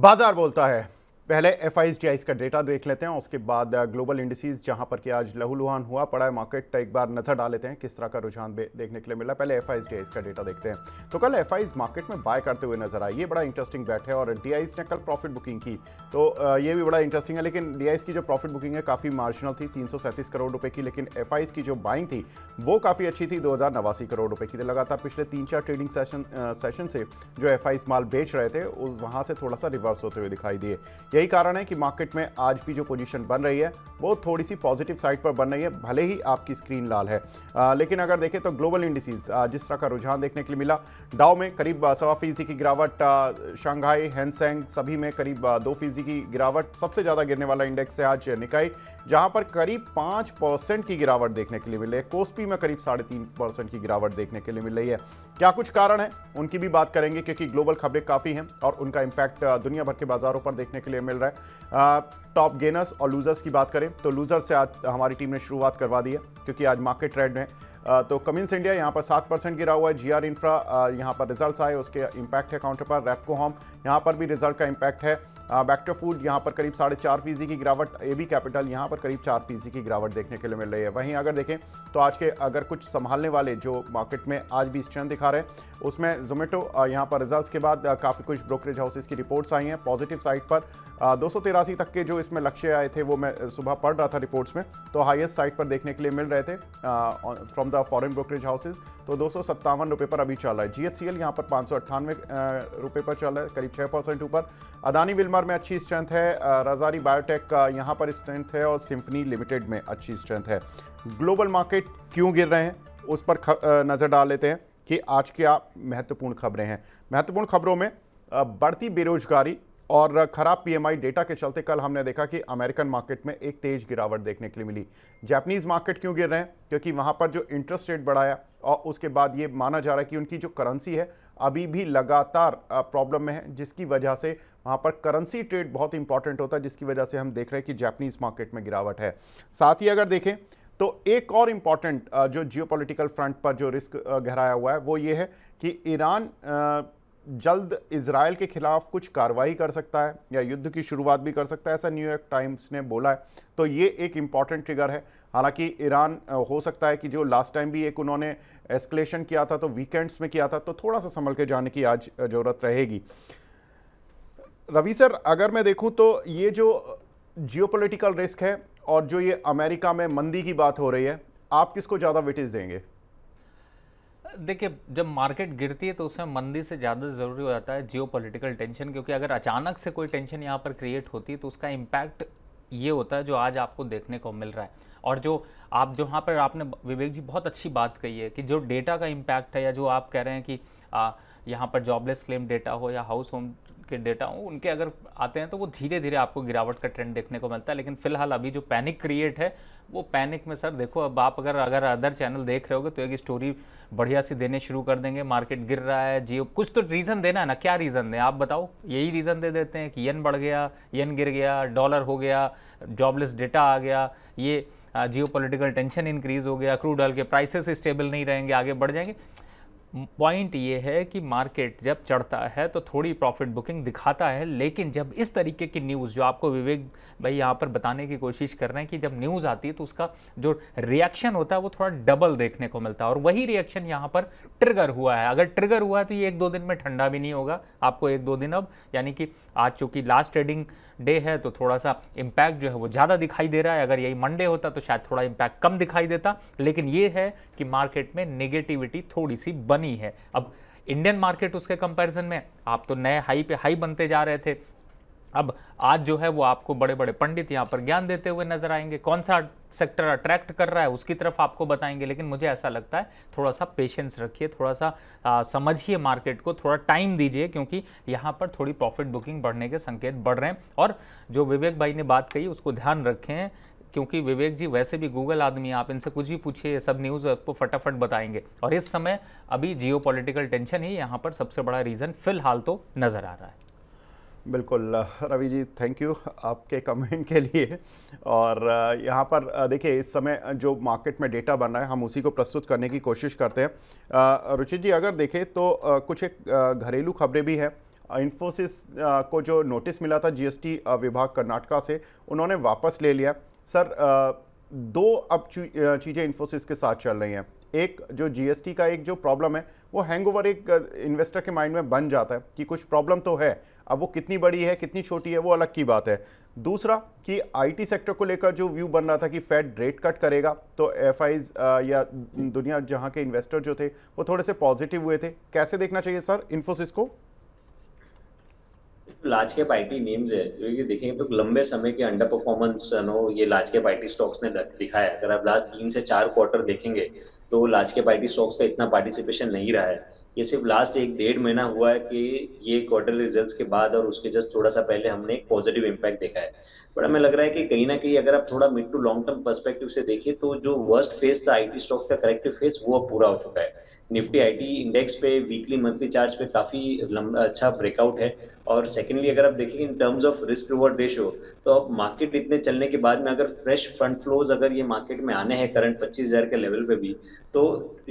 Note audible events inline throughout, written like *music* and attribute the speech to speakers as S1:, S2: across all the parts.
S1: बाजार बोलता है पहले एफ आई का डेटा देख लेते हैं उसके बाद ग्लोबल uh, इंडिसीज जहां पर कि आज लहूलुहान हुआ पड़ा है मार्केट एक बार नज़र डाल लेते हैं किस तरह का रुझान देखने के लिए मिला पहले एफ आई का डेटा देखते हैं तो कल एफ मार्केट में बाय करते हुए नजर आई ये बड़ा इंटरेस्टिंग बैट है और डी ने कल प्रॉफिट बुकिंग की तो uh, ये भी बड़ा इंटरेस्टिंग है लेकिन डी की जो प्रॉफिट बुकिंग है काफ़ी मार्जिनल थी तीन करोड़ रुपये की लेकिन एफ की जो बाइंग थी वो काफ़ी अच्छी थी दो करोड़ रुपये की लगातार पिछले तीन चार ट्रेडिंग सेशन सेशन से जो एफ माल बेच रहे थे उस वहाँ से थोड़ा सा रिवर्स होते हुए दिखाई दिए यही कारण है कि मार्केट में आज भी जो पोजीशन बन रही है वो थोड़ी सी पॉजिटिव साइड पर बन रही है भले ही आपकी स्क्रीन लाल है आ, लेकिन अगर देखें तो ग्लोबल इंडिसीज जिस तरह का रुझान देखने के लिए मिला डाव में करीब सवा फीसदी की गिरावट शंघाई हैंसेंग सभी में करीब दो फीसदी की गिरावट सबसे ज़्यादा गिरने वाला इंडेक्स है आज निकाई जहाँ पर करीब पाँच परसेंट की गिरावट देखने के लिए मिली है कोस्पी में करीब साढ़े तीन परसेंट की गिरावट देखने के लिए मिल रही है क्या कुछ कारण है उनकी भी बात करेंगे क्योंकि ग्लोबल खबरें काफ़ी हैं और उनका इम्पैक्ट दुनिया भर के बाजारों पर देखने के लिए मिल रहा है टॉप गेनर्स और लूजर्स की बात करें तो लूजर्स से आज हमारी टीम ने शुरुआत करवा दी है क्योंकि आज मार्केट ट्रेड में तो कमिंस इंडिया यहाँ पर सात परसेंट गिरा हुआ है जी आर इंफ्रा यहाँ पर रिजल्ट आए उसके इम्पैक्ट है काउंटर पर रेपको होम यहाँ पर भी रिजल्ट का इम्पैक्ट है बैक्टर फूड यहाँ पर करीब साढ़े चार फीसदी की गिरावट ए बी कैपिटल यहाँ पर करीब चार फीसदी की गिरावट देखने के लिए मिल रही है वहीं अगर देखें तो आज के अगर कुछ संभालने वाले जो मार्केट में आज भी स्ट्रेंथ दिखा रहे हैं उसमें जोमेटो यहाँ पर रिजल्ट के बाद काफ़ी कुछ ब्रोकरेज हाउसेज की रिपोर्ट्स आई हैं पॉजिटिव साइड पर दो तक के जो इसमें लक्ष्य आए थे वो मैं सुबह पढ़ रहा था रिपोर्ट्स में तो हाईएस्ट साइट पर देखने के लिए मिल रहे थे from the foreign brokerage houses तो दो सौ पर अभी चल रहा है जी एच सी एल यहाँ पर पाँच सौ अट्ठानवे रुपये पर चल रहा है करीब छः परसेंट ऊपर अदानी विलमर में अच्छी स्ट्रेंथ है रजारी बायोटेक का यहाँ पर स्ट्रेंथ है और सिम्फनी लिमिटेड में अच्छी स्ट्रेंथ है ग्लोबल मार्केट क्यों गिर रहे हैं उस पर नज़र डाल लेते हैं कि आज क्या महत्वपूर्ण खबरें हैं महत्वपूर्ण खबरों में बढ़ती बेरोजगारी और खराब पीएमआई डेटा के चलते कल हमने देखा कि अमेरिकन मार्केट में एक तेज गिरावट देखने के लिए मिली जापानीज़ मार्केट क्यों गिर रहे हैं क्योंकि वहां पर जो इंटरेस्ट रेट बढ़ाया और उसके बाद ये माना जा रहा है कि उनकी जो करेंसी है अभी भी लगातार प्रॉब्लम में है जिसकी वजह से वहाँ पर करेंसी ट्रेड बहुत इंपॉर्टेंट होता है जिसकी वजह से हम देख रहे हैं कि जैपनीज मार्केट में गिरावट है साथ ही अगर देखें तो एक और इम्पॉर्टेंट जो जियोपॉलिटिकल फ्रंट पर जो रिस्क गहराया हुआ है वो ये है कि ईरान जल्द इसराइल के खिलाफ कुछ कार्रवाई कर सकता है या युद्ध की शुरुआत भी कर सकता है ऐसा न्यूयॉर्क टाइम्स ने बोला है तो ये एक इम्पॉर्टेंट ट्रिगर है हालांकि ईरान हो सकता है कि जो लास्ट टाइम भी एक उन्होंने एस्केलेशन किया था तो वीकेंड्स में किया था तो थोड़ा सा संभल के जाने की आज ज़रूरत रहेगी रवि सर अगर मैं देखूँ तो ये जो जियोपोलिटिकल रिस्क है और जो ये अमेरिका में मंदी की बात हो रही है आप किसको ज़्यादा वेटेज देंगे
S2: देखिए जब मार्केट गिरती है तो उसमें मंदी से ज़्यादा ज़रूरी हो जाता है जियो पोलिटिकल टेंशन क्योंकि अगर अचानक से कोई टेंशन यहाँ पर क्रिएट होती है तो उसका इम्पैक्ट ये होता है जो आज आपको देखने को मिल रहा है और जो आप जो यहाँ पर आपने विवेक जी बहुत अच्छी बात कही है कि जो डेटा का इम्पैक्ट है या जो आप कह रहे हैं कि आ, यहाँ पर जॉबलेस क्लेम डेटा हो या हाउस होम के डेटा हों उनके अगर आते हैं तो वो धीरे धीरे आपको गिरावट का ट्रेंड देखने को मिलता है लेकिन फिलहाल अभी जो पैनिक क्रिएट है वो पैनिक में सर देखो अब आप अगर अगर अदर चैनल देख रहे होगे तो एक स्टोरी बढ़िया सी देने शुरू कर देंगे मार्केट गिर रहा है जियो कुछ तो रीज़न देना है ना क्या रीज़न दें आप बताओ यही रीज़न दे देते हैं कि यन बढ़ गया येन गिर गया डॉलर हो गया जॉबलेस डेटा आ गया ये जियो टेंशन इंक्रीज़ हो गया क्रूड ऑयल के प्राइसेस स्टेबल नहीं रहेंगे आगे बढ़ जाएंगे पॉइंट ये है कि मार्केट जब चढ़ता है तो थोड़ी प्रॉफिट बुकिंग दिखाता है लेकिन जब इस तरीके की न्यूज़ जो आपको विवेक भाई यहाँ पर बताने की कोशिश कर रहे हैं कि जब न्यूज़ आती है तो उसका जो रिएक्शन होता है वो थोड़ा डबल देखने को मिलता है और वही रिएक्शन यहाँ पर ट्रिगर हुआ है अगर ट्रिगर हुआ है तो ये एक दो दिन में ठंडा भी नहीं होगा आपको एक दो दिन अब यानी कि आज चूँकि लास्ट ट्रेडिंग डे है तो थोड़ा सा इम्पैक्ट जो है वो ज़्यादा दिखाई दे रहा है अगर यही मंडे होता तो शायद थोड़ा इम्पैक्ट कम दिखाई देता लेकिन ये है कि मार्केट में निगेटिविटी थोड़ी सी बन कंपनी है अब इंडियन मार्केट उसके कंपैरिजन में आप तो नए हाई पे हाई बनते जा रहे थे अब आज जो है वो आपको बड़े बड़े पंडित यहाँ पर ज्ञान देते हुए नजर आएंगे कौन सा सेक्टर अट्रैक्ट कर रहा है उसकी तरफ आपको बताएंगे लेकिन मुझे ऐसा लगता है थोड़ा सा पेशेंस रखिए थोड़ा सा समझिए मार्केट को थोड़ा टाइम दीजिए क्योंकि यहाँ पर थोड़ी प्रॉफिट बुकिंग बढ़ने के संकेत बढ़ रहे हैं और जो विवेक भाई ने बात कही उसको ध्यान रखें क्योंकि विवेक जी वैसे भी गूगल आदमी आप इनसे कुछ भी पूछिए सब न्यूज़ आपको फटाफट बताएंगे और इस समय अभी जियो टेंशन ही यहाँ पर सबसे बड़ा रीज़न फिलहाल तो नज़र आ रहा है
S1: बिल्कुल रवि जी थैंक यू आपके कमेंट के लिए और यहाँ पर देखिए इस समय जो मार्केट में डेटा बन रहा है हम उसी को प्रस्तुत करने की कोशिश करते हैं रुचि जी अगर देखें तो कुछ एक घरेलू खबरें भी हैं इन्फोसिस को जो नोटिस मिला था जीएसटी विभाग कर्नाटका से उन्होंने वापस ले लिया सर दो अब चीज़ें इन्फोसिस के साथ चल रही हैं एक जो जीएसटी का एक जो प्रॉब्लम है वो हैंगओवर एक इन्वेस्टर के माइंड में बन जाता है कि कुछ प्रॉब्लम तो है अब वो कितनी बड़ी है कितनी छोटी है वो अलग की बात है दूसरा कि आईटी सेक्टर को लेकर जो व्यू बन रहा था कि फेड रेट कट करेगा तो एफ या दुनिया जहाँ के इन्वेस्टर जो थे वो थोड़े से पॉजिटिव हुए थे कैसे देखना चाहिए सर इन्फोसिस को
S3: लार्ज कैप आईटी नेम्स है जो ये देखेंगे तो लंबे समय के अंडर परफॉर्मेंस नो ये लार्ज कैप आईटी स्टॉक्स ने दिखाया है अगर आप लास्ट तीन से चार क्वार्टर देखेंगे तो लार्ज कैप आईटी स्टॉक्स का इतना पार्टिसिपेशन नहीं रहा है ये सिर्फ लास्ट एक डेढ़ महीना हुआ है कि ये क्वार्टर रिजल्ट्स के बाद और उसके जस्ट थोड़ा सा पहले हमने एक पॉजिटिव इम्पैक्ट देखा है बट हमें लग रहा है कि कहीं ना कहीं अगर आप थोड़ा mid to long term perspective से देखिए तो जो वर्स्ट फेज था आईटी स्टॉक का करेक्टिव फेज वो अब पूरा हो चुका है निफ्टी आईटी इंडेक्स पे वीकली मंथली चार्ट पे काफ़ी लंबा अच्छा ब्रेकआउट है और सेकेंडली अगर आप देखेंगे in terms of risk reward ratio तो अब मार्केट इतने चलने के बाद में अगर फ्रेश फंड फ्लोज अगर ये मार्केट में आने हैं करंट हजार के लेवल पे भी तो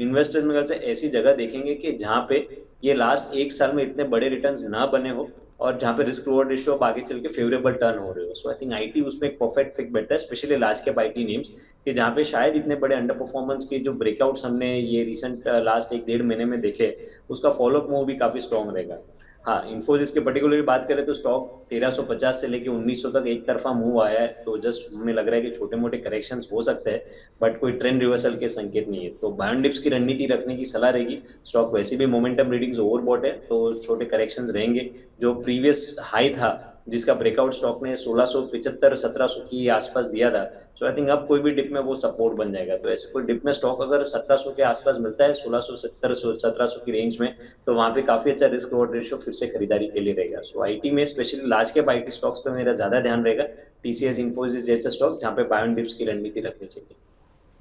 S3: इन्वेस्टर्स में ऐसी जगह देखेंगे कि जहाँ पे ये लास्ट एक साल में इतने बड़े रिटर्न्स ना बने हो और जहाँ पे रिस्क रिवॉर्ड रेशियो आगे चल के फेवरेबल टर्न हो रहे हो सो आई थिंक आईटी उसमें एक परफेक्ट फिट बैठता है specially large cap T names कि जहाँ पे शायद इतने बड़े अंडर परफॉर्मेंस के जो ब्रेकआउट्स हमने ये रिसेंट लास्ट uh, एक डेढ़ महीने में देखे उसका फॉलोअप मूव भी काफी स्ट्रॉन्ग रहेगा हाँ इन्फोसिस की पर्टिकुलरली बात करें तो स्टॉक 1350 से लेके 1900 तक एक तरफा मूव आया है तो जस्ट हमें लग रहा है कि छोटे मोटे करेक्शन हो सकते हैं बट कोई ट्रेंड रिवर्सल के संकेत नहीं है तो बायोडिप्स की रणनीति रखने की सलाह रहेगी स्टॉक वैसे भी मोमेंटम रीडिंग्स ओवरबॉट है तो छोटे करेक्शन रहेंगे जो प्रीवियस हाई था जिसका ब्रेकआउट स्टॉक ने सोलह सौ पिछहत्तर सत्रह सौ के आसपास दिया था सो आई थिंक अब कोई भी डिप में वो सपोर्ट बन जाएगा तो ऐसे कोई डिप में स्टॉक अगर सत्रह सौ के आसपास मिलता है सोलह सौ सत्तर सौ सत्रह सौ की रेंज में तो वहां पे काफी अच्छा रिस्क रिवॉर्ड रेशियो फिर से खरीदारी के लिए रहेगा so I mean specially large cap I T stocks पर मेरा ज्यादा ध्यान रहेगा टीसीएस इन्फोसिस जैसे स्टॉक जहाँ पे बायोन डिप्स की रणनीति रखनी चाहिए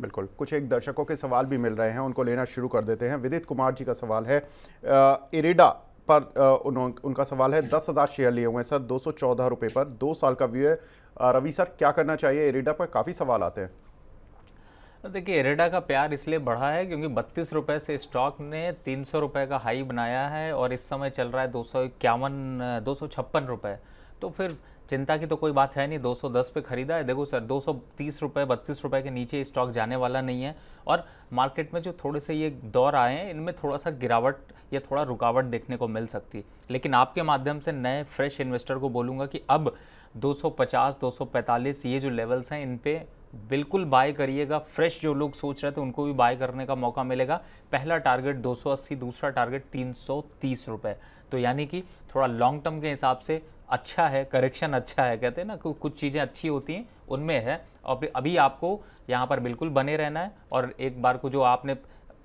S1: बिल्कुल कुछ एक दर्शकों के सवाल भी मिल रहे हैं उनको लेना शुरू कर देते हैं विदित कुमार जी का सवाल है इरेडा पर उनका सवाल है दस हज़ार शेयर लिए हुए हैं सर दो सौ चौदह रुपये पर दो साल का व्यू है रवि सर क्या करना चाहिए एरिडा पर काफ़ी सवाल आते
S2: हैं देखिए एरेडा का प्यार इसलिए बढ़ा है क्योंकि बत्तीस रुपये से स्टॉक ने तीन सौ रुपये का हाई बनाया है और इस समय चल रहा है दो सौ इक्यावन दो सौ छप्पन रुपये तो फिर चिंता की तो कोई बात है नहीं 210 पे खरीदा है देखो सर दो सौ बत्तीस रुपये के नीचे स्टॉक जाने वाला नहीं है और मार्केट में जो थोड़े से ये दौर आए हैं इनमें थोड़ा सा गिरावट या थोड़ा रुकावट देखने को मिल सकती है लेकिन आपके माध्यम से नए फ्रेश इन्वेस्टर को बोलूँगा कि अब 250 245 ये जो लेवल्स हैं इन पर बिल्कुल बाय करिएगा फ्रेश जो लोग सोच रहे थे उनको भी बाय करने का मौका मिलेगा पहला टारगेट 280 दूसरा टारगेट तीन तो यानी कि थोड़ा लॉन्ग टर्म के हिसाब से अच्छा है करेक्शन अच्छा है कहते हैं ना कुछ चीज़ें अच्छी होती हैं उनमें है और अभी आपको यहाँ पर बिल्कुल बने रहना है और एक बार को जो आपने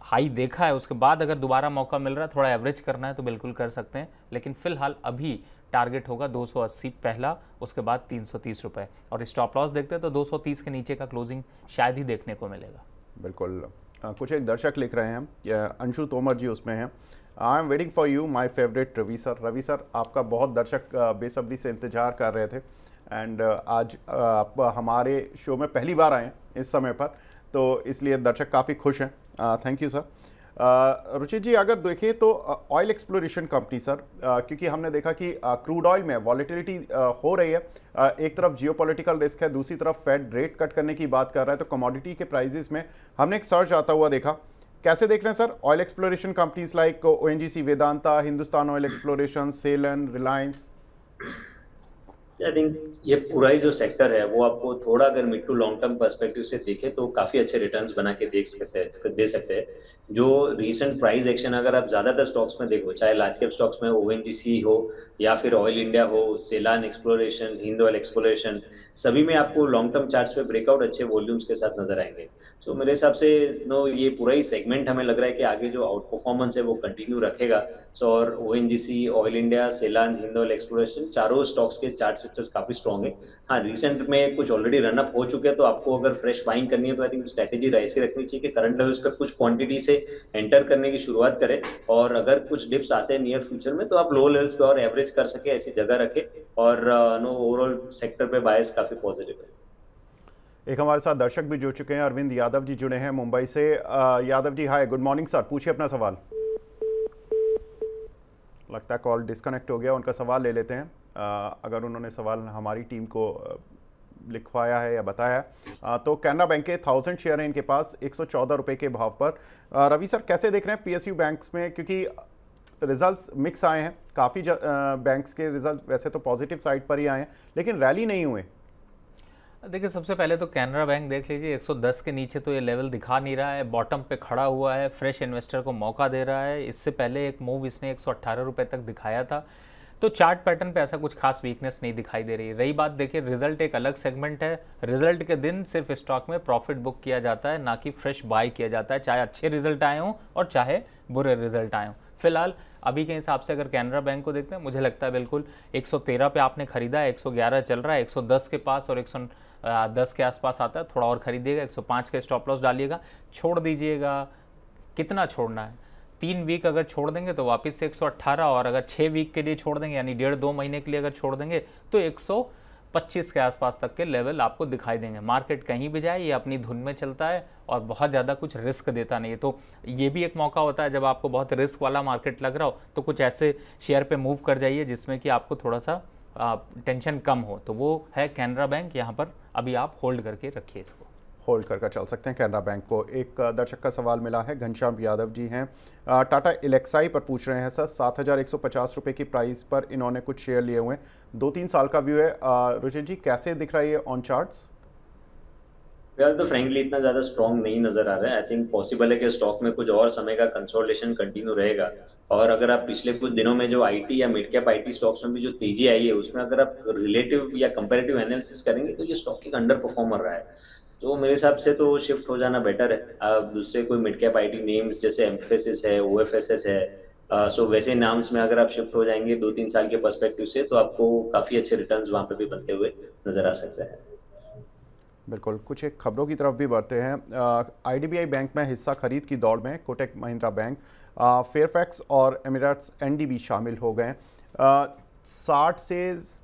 S2: हाई देखा है उसके बाद अगर दोबारा मौका मिल रहा है थोड़ा एवरेज करना है तो बिल्कुल कर सकते हैं लेकिन फ़िलहाल अभी टारगेट होगा 280 पहला उसके बाद तीन सौ और स्टॉप लॉस देखते हैं तो 230 के नीचे का क्लोजिंग शायद ही देखने को मिलेगा
S1: बिल्कुल आ, कुछ एक दर्शक लिख रहे हैं अंशु तोमर जी उसमें हैं I am waiting for you my favourite Ravi sir Ravi sir आपका बहुत दर्शक बेसब्री से इंतज़ार कर रहे थे एंड आज आप हमारे शो में पहली बार आए इस समय पर तो इसलिए दर्शक काफ़ी खुश हैं thank you sir Ruchi ji अगर देखें तो ऑयल एक्सप्लोरेशन कंपनी सर क्योंकि हमने देखा कि क्रूड ऑयल में वॉलीटिलिटी हो रही है एक तरफ जियोपॉलिटिकल रिस्क है दूसरी तरफ फेड रेट कट करने की बात कर रहा है तो कमोडिटी के प्राइजेस में हमने एक सर्च आता हुआ देखा कैसे देख रहे हैं sir oil exploration companies like O N G C Vedanta Hindustan oil exploration Selan Reliance
S3: I think ये पूरा ही जो सेक्टर है वो आपको थोड़ा अगर mid to long term perspective से देखे तो काफ़ी अच्छे रिटर्न्स बना के देख सकते हैं दे सकते हैं जो रीसेंट प्राइस एक्शन अगर आप ज़्यादातर स्टॉक्स में देखो चाहे लार्ज कैप स्टॉक्स में ओ हो या फिर ऑयल इंडिया हो Selan exploration Hind oil exploration सभी में आपको लॉन्ग टर्म चार्ट पे ब्रेकआउट अच्छे वॉल्यूम्स के साथ नजर आएंगे सो so, मेरे हिसाब से नो ये पूरा ही सेगमेंट हमें लग रहा है कि आगे जो आउट परफॉर्मेंस है वो कंटिन्यू रखेगा सो so, और ओ oil India Selan Hind oil exploration चारों स्टॉक्स के चार्ट स्ट्रक्चर काफी स्ट्रॉग है हाँ रिसेंट में कुछ ऑलरेडी रनअप हो चुके हैं तो आपको अगर फ्रेश बाइंग करनी है तो आई थिंक स्ट्रेटेजी ऐसी रखनी चाहिए कि करंट लेवल्स पर कुछ क्वांटिटी से एंटर करने की शुरुआत करें और अगर कुछ डिप्स आते हैं नियर फ्यूचर में तो आप लो लेवल्स पे और एवरेज कर सके ऐसी जगह रखे और नो ओवरऑल सेक्टर पे बायस काफी पॉजिटिव
S1: है एक हमारे साथ दर्शक भी जुड़ चुके हैं अरविंद यादव जी जुड़े हैं मुंबई से Yadav ji hi good morning sir पूछिए अपना सवाल लगता है कॉल डिस्कनेक्ट हो गया उनका सवाल ले लेते हैं आ, अगर उन्होंने सवाल हमारी टीम को लिखवाया है या बताया आ, तो कैनरा बैंक के थाउजेंड शेयर हैं इनके पास एक सौ के भाव पर रवि सर कैसे देख रहे हैं पीएसयू बैंक्स में क्योंकि रिजल्ट्स मिक्स आए हैं काफ़ी बैंक्स के रिजल्ट वैसे तो पॉजिटिव साइड पर ही आए हैं लेकिन रैली नहीं हुए
S2: देखिए सबसे पहले तो कैनरा बैंक देख लीजिए 110 के नीचे तो ये लेवल दिखा नहीं रहा है बॉटम पे खड़ा हुआ है फ्रेश इन्वेस्टर को मौका दे रहा है इससे पहले एक मूव इसने एक सौ तक दिखाया था तो चार्ट पैटर्न पे ऐसा कुछ खास वीकनेस नहीं दिखाई दे रही रही बात देखिए रिजल्ट एक अलग सेगमेंट है रिजल्ट के दिन सिर्फ स्टॉक में प्रॉफिट बुक किया जाता है ना कि फ्रेश बाय किया जाता है चाहे अच्छे रिजल्ट आए हों और चाहे बुरे रिजल्ट आए हों फिलहाल अभी के हिसाब से अगर कैनरा बैंक को देखते हैं मुझे लगता है बिल्कुल 113 पे आपने खरीदा है 111 चल रहा है 110 के पास और 100 दस के आसपास आता है थोड़ा और खरीदिएगा एक सौ पाँच का स्टॉप लॉस डालिएगा छोड़ दीजिएगा कितना छोड़ना है तीन वीक अगर छोड़ देंगे तो वापस से 118 और अगर छः वीक के लिए छोड़ देंगे यानी डेढ़ दो महीने के लिए अगर छोड़ देंगे तो 125 के आसपास तक के लेवल आपको दिखाई देंगे मार्केट कहीं भी जाए ये अपनी धुन में चलता है और बहुत ज़्यादा कुछ रिस्क देता नहीं है तो ये भी एक मौका होता है जब आपको बहुत रिस्क वाला मार्केट लग रहा हो तो कुछ ऐसे शेयर पर मूव कर जाइए जिसमें कि आपको थोड़ा सा टेंशन कम हो तो वो है कैनरा बैंक यहाँ पर अभी आप होल्ड करके
S1: रखिए इसको होल्ड करके चल सकते हैं कैनरा बैंक को एक दर्शक का सवाल मिला है घनश्याम यादव जी हैं टाटा इलेक्साई पर पूछ रहे हैं सर सात हज़ार एक सौ पचास रुपये की प्राइस पर इन्होंने कुछ शेयर लिए हुए हैं दो तीन साल का व्यू है रुचि जी कैसे दिख रहा है ये ऑन चार्ट्स
S3: फिलहाल तो फ्रेंकली इतना ज़्यादा स्ट्रॉन्ग नहीं नज़र आ रहा है आई थिंक पॉसिबल है कि स्टॉक में कुछ और समय का कंसोलिडेशन कंटिन्यू रहेगा और अगर आप पिछले कुछ दिनों में जो आईटी या मिड कैप आईटी स्टॉक्स में भी जो तेजी आई है उसमें अगर आप रिलेटिव या कंपेरेटिव एनालिसिस करेंगे तो ये स्टॉक एक अंडर परफॉर्मर रहा है तो मेरे हिसाब से तो शिफ्ट हो जाना बेटर है अब दूसरे कोई मिड कैप आई नेम्स जैसे एम्फेसिस है ओ है सो uh, so वैसे नाम्स में अगर आप शिफ्ट हो जाएंगे दो तीन साल के पर्सपेक्टिव से तो आपको काफ़ी अच्छे रिटर्न्स वहाँ पे भी बनते हुए नजर आ सकते हैं
S1: बिल्कुल कुछ एक खबरों की तरफ भी बढ़ते हैं आईडीबीआई बैंक में हिस्सा खरीद की दौड़ में कोटेक महिंद्रा बैंक फेयरफैक्स और एमिरेट्स एनडीबी शामिल हो गए साठ से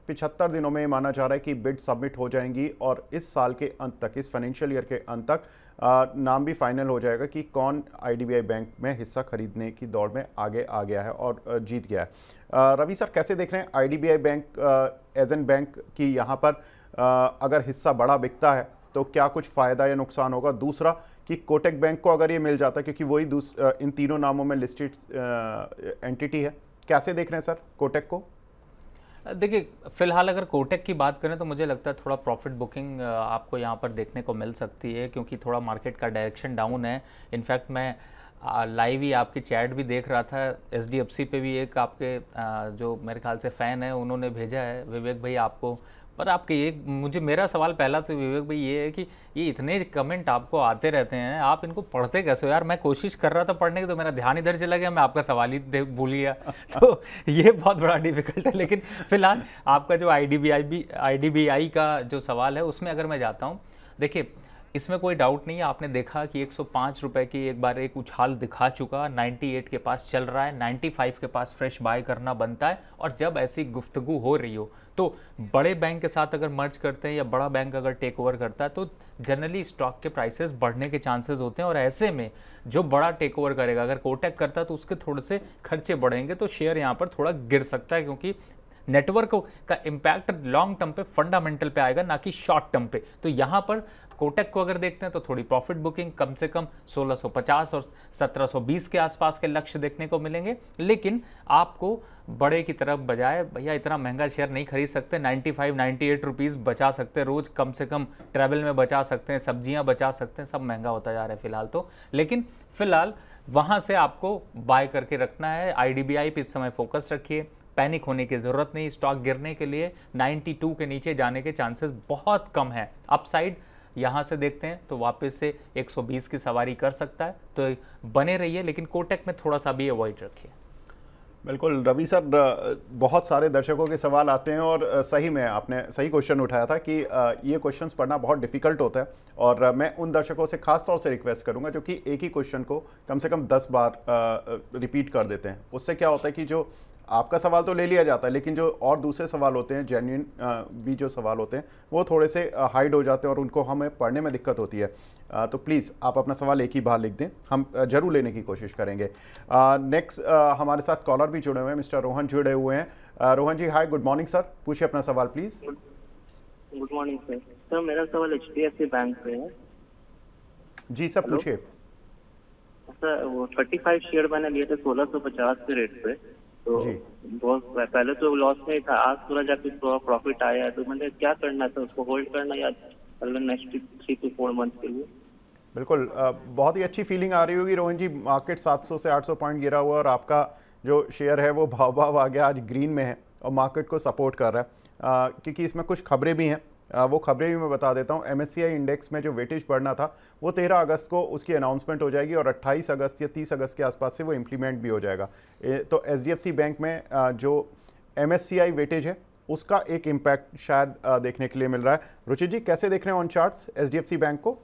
S1: पिछहत्तर दिनों में माना जा रहा है कि बिड सबमिट हो जाएंगी और इस साल के अंत तक इस फाइनेंशियल ईयर के अंत तक आ, नाम भी फाइनल हो जाएगा कि कौन आईडीबीआई बैंक में हिस्सा खरीदने की दौड़ में आगे आ गया है और जीत गया है रवि सर कैसे देख रहे हैं IDBI bank as an bank की यहाँ पर अगर हिस्सा बड़ा बिकता है तो क्या कुछ फ़ायदा या नुकसान होगा दूसरा कि कोटेक बैंक को अगर ये मिल जाता है क्योंकि वही इन तीनों नामों में लिस्टेड एंटिटी है कैसे देख रहे हैं सर कोटेक को
S2: देखिए फिलहाल अगर कोटेक की बात करें तो मुझे लगता है थोड़ा प्रॉफिट बुकिंग आपको यहाँ पर देखने को मिल सकती है क्योंकि थोड़ा मार्केट का डायरेक्शन डाउन है इनफैक्ट मैं लाइव ही आपकी चैट भी देख रहा था एच डी एफ सी पे भी एक आपके जो मेरे ख्याल से फ़ैन है उन्होंने भेजा है विवेक भाई आपको पर आपके ये मुझे मेरा सवाल पहला तो विवेक भाई ये है कि ये इतने कमेंट आपको आते रहते हैं आप इनको पढ़ते कैसे हो यार मैं कोशिश कर रहा था पढ़ने की तो मेरा ध्यान इधर चला गया मैं आपका सवाल ही भूल गया *laughs* तो ये बहुत बड़ा डिफिकल्ट है लेकिन फिलहाल आपका जो I D B I I D B I का जो सवाल है उसमें अगर मैं जाता हूँ देखिए इसमें कोई डाउट नहीं है आपने देखा कि एक सौ की एक बार एक उछाल दिखा चुका 98 के पास चल रहा है 95 के पास फ्रेश बाय करना बनता है और जब ऐसी गुफ्तगु हो रही हो तो बड़े बैंक के साथ अगर मर्ज करते हैं या बड़ा बैंक अगर टेक ओवर करता है तो जनरली स्टॉक के प्राइसेस बढ़ने के चांसेस होते हैं और ऐसे में जो बड़ा टेक ओवर करेगा अगर कोटेक करता है तो उसके थोड़े से खर्चे बढ़ेंगे तो शेयर यहाँ पर थोड़ा गिर सकता है क्योंकि नेटवर्क का इम्पैक्ट लॉन्ग टर्म पे फंडामेंटल पे आएगा ना कि शॉर्ट टर्म पे तो यहाँ पर कोटेक को अगर देखते हैं तो थोड़ी प्रॉफिट बुकिंग कम से कम 1650 और 1720 के आसपास के लक्ष्य देखने को मिलेंगे लेकिन आपको बड़े की तरफ बजाय भैया इतना महंगा शेयर नहीं खरीद सकते 95 98 रुपीस बचा सकते हैं रोज़ कम से कम ट्रैवल में बचा सकते हैं सब्जियां बचा सकते हैं सब महंगा होता जा रहा है फिलहाल तो लेकिन फिलहाल वहाँ से आपको बाय करके रखना है आई पे इस समय फोकस रखिए पैनिक होने की ज़रूरत नहीं स्टॉक गिरने के लिए 92 के नीचे जाने के चांसेस बहुत कम हैं अपसाइड यहाँ से देखते हैं तो वापस से 120 की सवारी कर सकता है तो बने रहिए लेकिन कोटेक में थोड़ा सा भी अवॉइड रखिए
S1: बिल्कुल रवि सर बहुत सारे दर्शकों के सवाल आते हैं और सही में आपने सही क्वेश्चन उठाया था कि ये क्वेश्चंस पढ़ना बहुत डिफ़िकल्ट होता है और मैं उन दर्शकों से खास तौर से रिक्वेस्ट करूंगा जो कि एक ही क्वेश्चन को कम से कम दस बार रिपीट कर देते हैं उससे क्या होता है कि जो आपका सवाल तो ले लिया जाता है लेकिन जो और दूसरे सवाल होते हैं जेन्यून भी जो सवाल होते हैं वो थोड़े से हाइड हो जाते हैं और उनको हमें पढ़ने में दिक्कत होती है आ, तो प्लीज़ आप अपना सवाल एक ही बार लिख दें हम ज़रूर लेने की कोशिश करेंगे नेक्स्ट हमारे साथ कॉलर भी जुड़े हुए हैं मिस्टर रोहन जुड़े हुए हैं Rohan ji hi good morning sir पूछिए अपना सवाल please
S2: good morning sir sir मेरा सवाल एच बैंक से है जी सर पूछिए सर वो थर्टी फाइव शेयर मैंने लिए थे सोलह सौ पचास के रेट पे तो बहुत पहले तो लॉस में था आज थोड़ा जाके थोड़ा प्रॉफिट आया है तो मैंने क्या करना था तो उसको होल्ड करना या next three to four month के लिए
S1: बिल्कुल बहुत ही अच्छी फीलिंग आ रही होगी रोहन जी मार्केट 700 से 800 पॉइंट गिरा हुआ और आपका जो शेयर है वो भाव भाव आ गया आज ग्रीन में है और मार्केट को सपोर्ट कर रहा है क्योंकि इसमें कुछ खबरें भी हैं वो खबरें भी मैं बता देता हूँ एम इंडेक्स में जो वेटेज बढ़ना था वो तेरह अगस्त को उसकी अनाउंसमेंट हो जाएगी और अट्ठाईस अगस्त या तीस अगस्त के आसपास से वो इम्प्लीमेंट भी हो जाएगा तो एच बैंक में जो एम वेटेज है उसका एक इम्पैक्ट शायद देखने के लिए मिल रहा है रुचि जी कैसे देख रहे हैं ऑन चार्ट्स एच बैंक को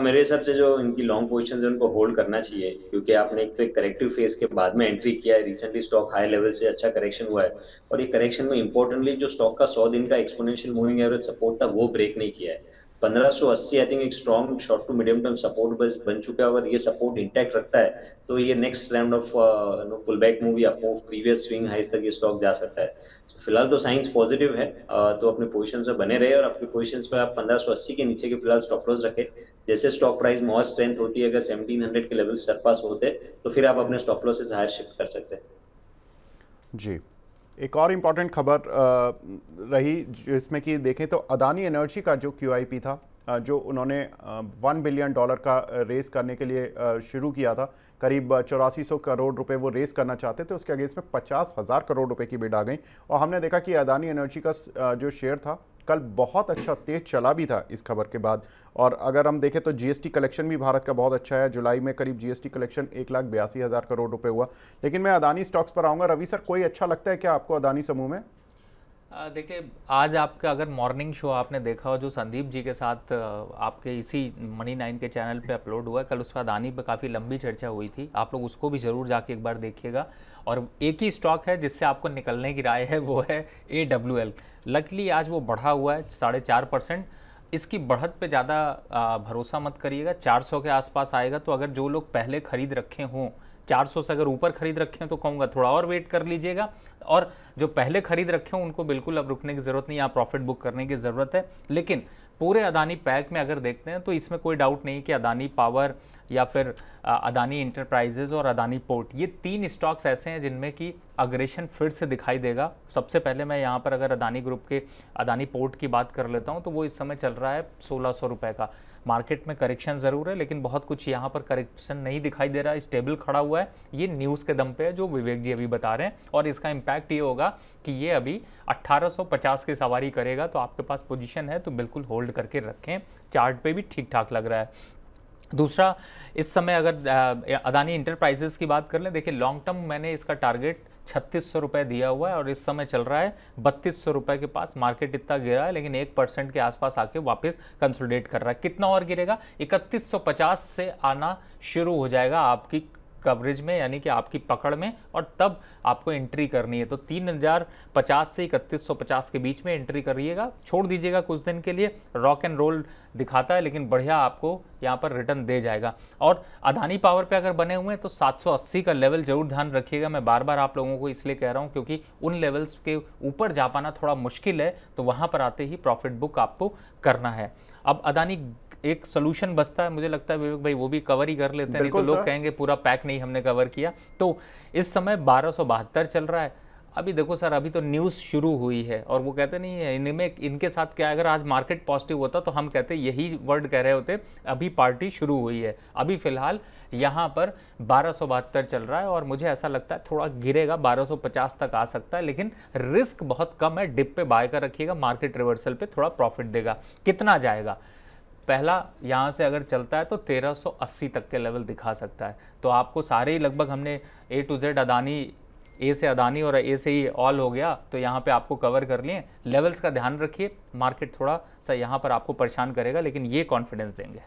S3: मेरे हिसाब से जो इनकी लॉन्ग पोजिशन है उनको होल्ड करना चाहिए क्योंकि आपने एक तो एक करेक्टिव फेज के बाद में एंट्री किया है रिसेंटली स्टॉक हाई लेवल से अच्छा करेक्शन हुआ है और ये करेक्शन में इंपॉर्टेंटली जो स्टॉक का सौ दिन का एक्सपोनेंशियल मूविंग एवरेज सपोर्ट था वो ब्रेक नहीं किया है पंद्रह अस्सी आई थिंक एक strong short to medium term support बस बन चुका है अगर ये सपोर्ट इंटैक्ट रखता है तो ये next round off no pull back move up move previous swing highs तक ये स्टॉक जा सकता है तो फिलहाल तो साइंस पॉजिटिव है तो अपने पोजिशन में बने रहे और अपने पोजिशन पर आप अस्सी के नीचे के फिलहाल स्टॉप लॉस रखें जैसे स्टॉक प्राइस मोर स्ट्रेंथ होती है अगर 1700 के लेवल सरपास होते तो फिर आप अपने स्टॉप लॉसेस हायर शिफ्ट कर सकते हैं
S1: जी एक और इम्पॉर्टेंट खबर रही जिसमें कि देखें तो अदानी एनर्जी का जो क्यू था जो उन्होंने वन बिलियन डॉलर का रेस करने के लिए शुरू किया था करीब चौरासी सौ करोड़ रुपए वो रेस करना चाहते थे उसके अगेंस्ट में पचास हज़ार करोड़ रुपए की बिड आ गई और हमने देखा कि अदानी एनर्जी का जो शेयर था कल बहुत अच्छा तेज चला भी था इस खबर के बाद और अगर हम देखें तो जीएसटी कलेक्शन भी भारत का बहुत अच्छा है जुलाई में करीब जीएसटी कलेक्शन एक लाख बयासी हज़ार करोड़ रुपए हुआ लेकिन मैं अदानी स्टॉक्स पर आऊँगा रवि सर कोई अच्छा लगता है क्या आपको अदानी समूह में
S2: देखिए आज आपका अगर मॉर्निंग शो आपने देखा हो जो संदीप जी के साथ आपके इसी मनी नाइन के चैनल पे अपलोड हुआ कल उस पर अदानी पर काफ़ी लंबी चर्चा हुई थी आप लोग उसको भी ज़रूर जाके एक बार देखिएगा और एक ही स्टॉक है जिससे आपको निकलने की राय है वो है ए डब्ल्यू एल लकली आज वो बढ़ा हुआ है साढ़े चार परसेंट इसकी बढ़त पे ज़्यादा भरोसा मत करिएगा 400 के आसपास आएगा तो अगर जो लोग पहले ख़रीद रखे हों 400 से अगर ऊपर खरीद रखे हैं तो कहूँगा थोड़ा और वेट कर लीजिएगा और जो पहले खरीद रखे हैं उनको बिल्कुल अब रुकने की ज़रूरत नहीं या प्रॉफिट बुक करने की ज़रूरत है लेकिन पूरे अदानी पैक में अगर देखते हैं तो इसमें कोई डाउट नहीं कि अदानी पावर या फिर अदानी इंटरप्राइजेज और अदानी पोर्ट ये तीन स्टॉक्स ऐसे हैं जिनमें कि अग्रेशन फिर से दिखाई देगा सबसे पहले मैं यहाँ पर अगर अदानी ग्रुप के अदानी पोर्ट की बात कर लेता हूँ तो वो इस समय चल रहा है सोलह सौ रुपये का मार्केट में करेक्शन ज़रूर है लेकिन बहुत कुछ यहाँ पर करेक्शन नहीं दिखाई दे रहा है स्टेबल खड़ा हुआ है ये न्यूज़ के दम पे है जो विवेक जी अभी बता रहे हैं और इसका इम्पैक्ट ये होगा कि ये अभी 1850 की सवारी करेगा तो आपके पास पोजिशन है तो बिल्कुल होल्ड करके रखें चार्ट पे भी ठीक ठाक लग रहा है दूसरा इस समय अगर अदानी इंटरप्राइजेस की बात कर लें देखिए लॉन्ग टर्म मैंने इसका टारगेट छत्तीस सौ रुपये दिया हुआ है और इस समय चल रहा है बत्तीस सौ रुपये के पास मार्केट इतना गिरा है लेकिन एक परसेंट के आसपास आके वापस कंसोलिडेट कर रहा है कितना और गिरेगा इकतीस सौ पचास से आना शुरू हो जाएगा आपकी कवरेज में यानी कि आपकी पकड़ में और तब आपको एंट्री करनी है तो तीन हज़ार पचास से इकतीस सौ पचास के बीच में एंट्री करिएगा छोड़ दीजिएगा कुछ दिन के लिए रॉक एंड रोल दिखाता है लेकिन बढ़िया आपको यहाँ पर रिटर्न दे जाएगा और अदानी पावर पे अगर बने हुए हैं तो 780 का लेवल जरूर ध्यान रखिएगा मैं बार बार आप लोगों को इसलिए कह रहा हूँ क्योंकि उन लेवल्स के ऊपर जा पाना थोड़ा मुश्किल है तो वहाँ पर आते ही प्रॉफिट बुक आपको करना है अब अदानी एक सोल्यूशन बसता है मुझे लगता है विवेक भाई वो भी कवर ही कर लेते हैं नहीं तो लोग कहेंगे पूरा पैक नहीं हमने कवर किया तो इस समय बारह चल रहा है अभी देखो सर अभी तो न्यूज़ शुरू हुई है और वो कहते नहीं है इनमें इनके साथ क्या अगर आज मार्केट पॉजिटिव होता तो हम कहते यही वर्ड कह रहे होते अभी पार्टी शुरू हुई है अभी फ़िलहाल यहाँ पर बारह चल रहा है और मुझे ऐसा लगता है थोड़ा गिरेगा 1250 तक आ सकता है लेकिन रिस्क बहुत कम है डिप पे बाय कर रखिएगा मार्केट रिवर्सल पे थोड़ा प्रॉफिट देगा कितना जाएगा पहला यहाँ से अगर चलता है तो 1380 तक के लेवल दिखा सकता है तो आपको सारे ही लगभग हमने A to Z Adani A से अदानी और ए से ही ऑल हो गया तो यहाँ पे आपको कवर कर लिए लेवल्स का ध्यान रखिए मार्केट थोड़ा सा यहाँ पर आपको परेशान करेगा लेकिन ये कॉन्फिडेंस देंगे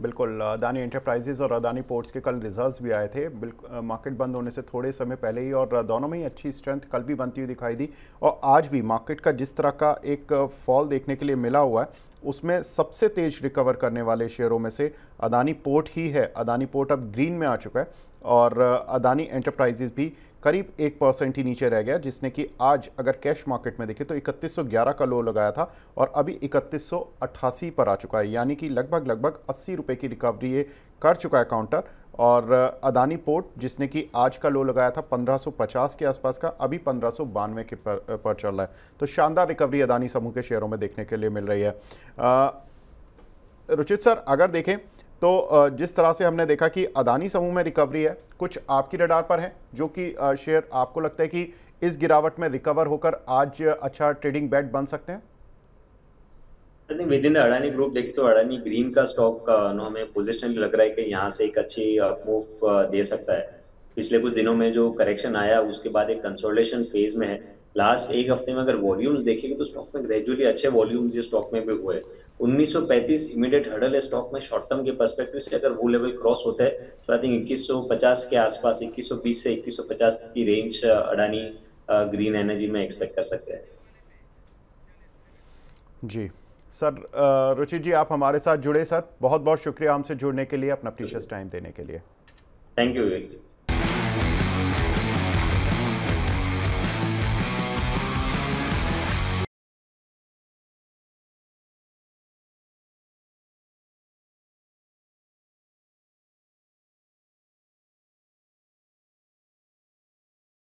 S1: बिल्कुल अदानी एंटरप्राइजेज़ और अदानी पोर्ट्स के कल रिजल्ट्स भी आए थे बिल्कुल मार्केट बंद होने से थोड़े समय पहले ही और दोनों में ही अच्छी स्ट्रेंथ कल भी बनती हुई दिखाई दी और आज भी मार्केट का जिस तरह का एक फॉल देखने के लिए मिला हुआ है उसमें सबसे तेज रिकवर करने वाले शेयरों में से अदानी पोर्ट ही है अदानी पोर्ट अब ग्रीन में आ चुका है और अदानी एंटरप्राइजेस भी करीब एक परसेंट ही नीचे रह गया जिसने कि आज अगर कैश मार्केट में देखें तो 3111 का लो लगाया था और अभी 3188 पर आ चुका है यानी कि लगभग लगभग अस्सी रुपये की रिकवरी ये कर चुका है काउंटर और अदानी पोर्ट जिसने कि आज का लो लगाया था 1550 के आसपास का अभी पंद्रह के पर, पर चल रहा है तो शानदार रिकवरी अदानी समूह के शेयरों में देखने के लिए मिल रही है रुचित सर अगर देखें तो जिस तरह से हमने देखा कि अदानी समूह में रिकवरी है कुछ आपकी रडार पर है जो कि शेयर आपको लगता है कि इस गिरावट में रिकवर होकर आज अच्छा ट्रेडिंग बैट बन सकते हैं
S3: I within Adani group देखिए तो अडानी ग्रीन का स्टॉक का uh, नो हमें पोजिशन लग रहा है कि यहाँ से एक अच्छी मूव uh, uh, दे सकता है पिछले कुछ दिनों में जो करेक्शन आया उसके बाद एक कंसोलिडेशन फेज में है लास्ट एक हफ्ते में अगर वॉल्यूम्स देखेंगे तो स्टॉक में ग्रेजुअली अच्छे वॉल्यूम्स ये स्टॉक में भी हुए 1935 इमीडिएट हर्डल है स्टॉक में शॉर्ट टर्म के परस्पेक्टिव से अगर वो लेवल क्रॉस होता है तो आई थिंक इक्कीस के आसपास इक्कीस से इक्कीस की रेंज अडानी ग्रीन एनर्जी में एक्सपेक्ट कर सकते हैं
S1: जी सर रुचि जी आप हमारे साथ जुड़े सर बहुत बहुत शुक्रिया हमसे जुड़ने के लिए अपना प्रीशियस टाइम देने के लिए
S3: थैंक यू